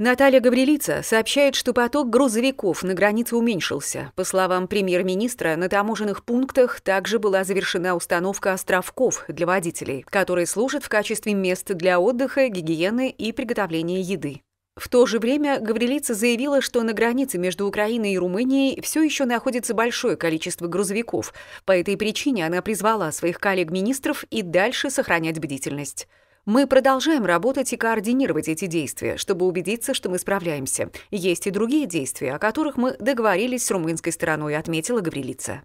Наталья Гаврилица сообщает, что поток грузовиков на границе уменьшился. По словам премьер-министра, на таможенных пунктах также была завершена установка островков для водителей, которые служат в качестве мест для отдыха, гигиены и приготовления еды. В то же время Гаврилица заявила, что на границе между Украиной и Румынией все еще находится большое количество грузовиков. По этой причине она призвала своих коллег-министров и дальше сохранять бдительность. Мы продолжаем работать и координировать эти действия, чтобы убедиться, что мы справляемся. Есть и другие действия, о которых мы договорились с румынской стороной, отметила Гаврилица.